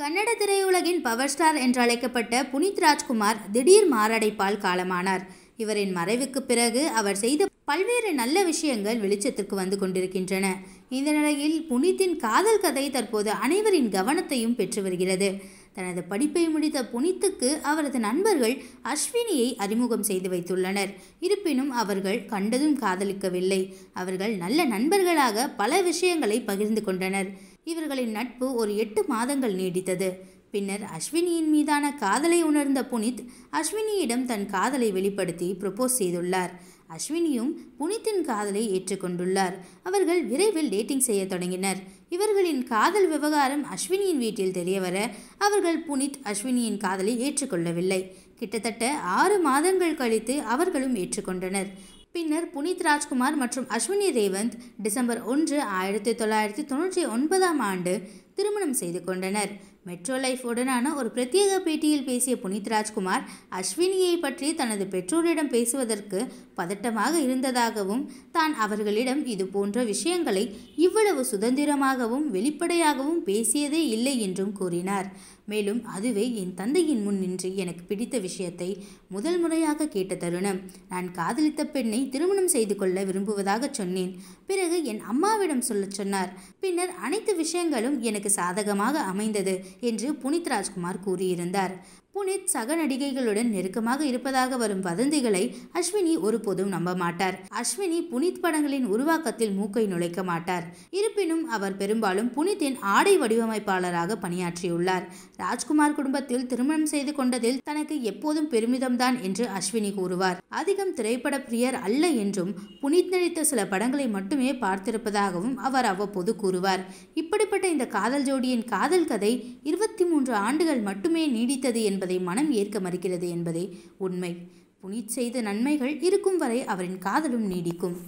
Kannada திரையுலகின் power star என்று அழைக்கப்பட்ட புனித் ராஜ்குமார் திடீர் மாரடைப்பால் காலமானார் இவரின் மறைவுக்கு பிறகு அவர் செய்த பல்வேறு நல்ல விஷயங்கள் வெளிச்சத்திற்கு வந்து கொண்டிருக்கின்றன இந்த நிலையில் புனித்தின் காதல் கதை தற்போது அனைவரின் கவனத்தையும் பெற்று வருகிறது தனது படிப்பை முடித்த புனித்துக்கு அவரது நண்பர்கள் அஸ்வினியை அறிமுகம் செய்து வைத்துள்ளனர் இருப்பினும் அவர்கள் கண்டதும் காதலிக்கவில்லை அவர்கள் நல்ல நண்பர்களாக பல விஷயங்களை பகிர்ந்து கொண்டனர் இவர்களின் நட்பு ஒரு எட்டு மாதங்கள் நீடித்தது பின்னர் அஸ்வினியின் மீதான காதலை உணர்ந்த புனித் அஸ்வினியிடம் தன் காதலை வெளிப்படுத்தி ப்ரொப்போஸ் செய்துள்ளார் அஸ்வினியும் புனித்தின் காதலை ஏற்றுக்கொண்டுள்ளார் அவர்கள் விரைவில் டேட்டிங் செய்ய தொடங்கினர் இவர்களின் காதல் விவகாரம் அஸ்வினியின் வீட்டில் தெரியவர அவர்கள் புனித் அஸ்வினியின் காதலை ஏற்றுக்கொள்ளவில்லை கிட்டத்தட்ட ஆறு மாதங்கள் கழித்து அவர்களும் ஏற்றுக்கொண்டனர் பின்னர் புனித் ராஜ்குமார் மற்றும் அஸ்வினி ரேவந்த் டிசம்பர் ஒன்று ஆயிரத்தி தொள்ளாயிரத்தி தொண்ணூற்றி ஒன்பதாம் ஆண்டு திருமணம் செய்து கொண்டனர் மெட்ரோ லைஃப் உடனான ஒரு பிரத்யேக பேட்டியில் பேசிய புனித் ராஜ்குமார் அஸ்வினியை பற்றி தனது பெற்றோரிடம் பேசுவதற்கு பதட்டமாக இருந்ததாகவும் தான் அவர்களிடம் இது போன்ற விஷயங்களை இவ்வளவு சுதந்திரமாகவும் வெளிப்படையாகவும் பேசியதே இல்லை என்றும் கூறினார் மேலும் அதுவே என் தந்தையின் முன் நின்று எனக்கு பிடித்த விஷயத்தை முதல் முறையாக கேட்ட தருணம் நான் காதலித்த பெண்ணை திருமணம் செய்து கொள்ள விரும்புவதாக சொன்னேன் பிறகு என் அம்மாவிடம் சொல்லச் சொன்னார் பின்னர் அனைத்து விஷயங்களும் எனக்கு சாதகமாக அமைந்தது என்று புனித் ராஜ்குமார் கூறியிருந்தார் புனித் சக நடிகைகளுடன் நெருக்கமாக இருப்பதாக வரும் வதந்திகளை அஸ்வினி ஒருபோதும் நம்ப மாட்டார் அஸ்வினி புனித் படங்களின் உருவாக்கத்தில் மூக்கை நுழைக்க மாட்டார் இருப்பினும் அவர் பெரும்பாலும் புனித்தின் ஆடை வடிவமைப்பாளராக பணியாற்றியுள்ளார் ராஜ்குமார் குடும்பத்தில் திருமணம் செய்து கொண்டதில் தனக்கு எப்போதும் பெருமிதம்தான் என்று அஸ்வினி கூறுவார் அதிகம் திரைப்பட பிரியர் அல்ல என்றும் புனித் நடித்த சில படங்களை மட்டுமே பார்த்திருப்பதாகவும் அவர் அவ்வப்போது கூறுவார் இப்படிப்பட்ட இந்த காதல் ஜோடியின் காதல் கதை இருபத்தி மூன்று ஆண்டுகள் மட்டுமே நீடித்தது என்பது இருப்பதை மனம் ஏற்க மறுக்கிறது என்பதே உண்மை புனிச் செய்த நன்மைகள் இருக்கும் வரை அவரின் காதலும் நீடிக்கும்